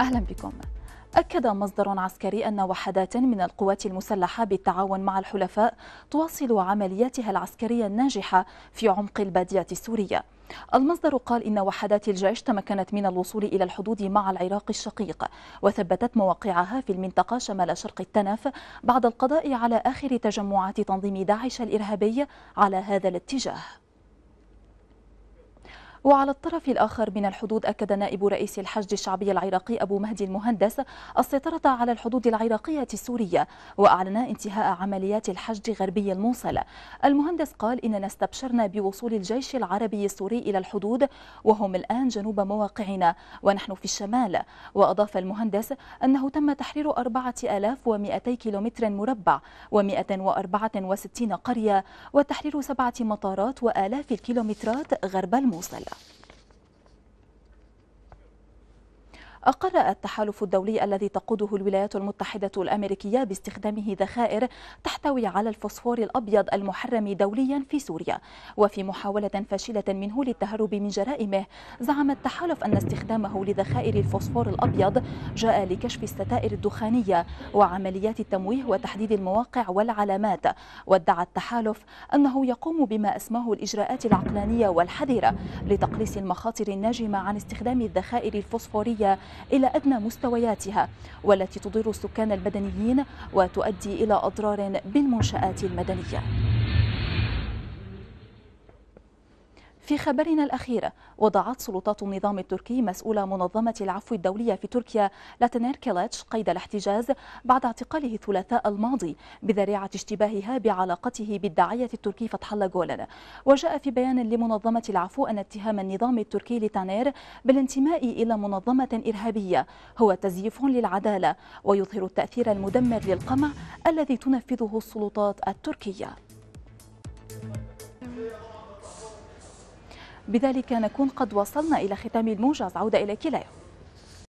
أهلا بكم أكد مصدر عسكري أن وحدات من القوات المسلحة بالتعاون مع الحلفاء تواصل عملياتها العسكرية الناجحة في عمق البادية السورية المصدر قال إن وحدات الجيش تمكنت من الوصول إلى الحدود مع العراق الشقيق وثبتت مواقعها في المنطقة شمال شرق التنف بعد القضاء على آخر تجمعات تنظيم داعش الإرهابي على هذا الاتجاه وعلى الطرف الآخر من الحدود أكد نائب رئيس الحشد الشعبي العراقي أبو مهدي المهندس السيطرة على الحدود العراقية السورية وأعلن انتهاء عمليات الحشد غربي الموصل المهندس قال إننا استبشرنا بوصول الجيش العربي السوري إلى الحدود وهم الآن جنوب مواقعنا ونحن في الشمال وأضاف المهندس أنه تم تحرير 4200 كيلومتر مربع و164 قرية وتحرير سبعة مطارات وآلاف الكيلومترات غرب الموصل أقر التحالف الدولي الذي تقوده الولايات المتحدة الأمريكية باستخدامه ذخائر تحتوي على الفوسفور الأبيض المحرم دوليا في سوريا وفي محاولة فاشلة منه للتهرب من جرائمه زعم التحالف أن استخدامه لذخائر الفوسفور الأبيض جاء لكشف الستائر الدخانية وعمليات التمويه وتحديد المواقع والعلامات وادعى التحالف أنه يقوم بما أسماه الإجراءات العقلانية والحذرة لتقليص المخاطر الناجمة عن استخدام الذخائر الفوسفورية إلى أدنى مستوياتها والتي تضر السكان المدنيين وتؤدي إلى أضرار بالمنشآت المدنية في خبرنا الأخير وضعت سلطات النظام التركي مسؤول منظمة العفو الدولية في تركيا لاتنير كيلتش قيد الاحتجاز بعد اعتقاله الثلاثاء الماضي بذريعة اشتباهها بعلاقته بالداعية التركي فتح الله جولان وجاء في بيان لمنظمة العفو أن اتهام النظام التركي لتانير بالانتماء إلى منظمة إرهابية هو تزييف للعدالة ويظهر التأثير المدمر للقمع الذي تنفذه السلطات التركية بذلك نكون قد وصلنا إلى ختام الموجز عودة إليك لايو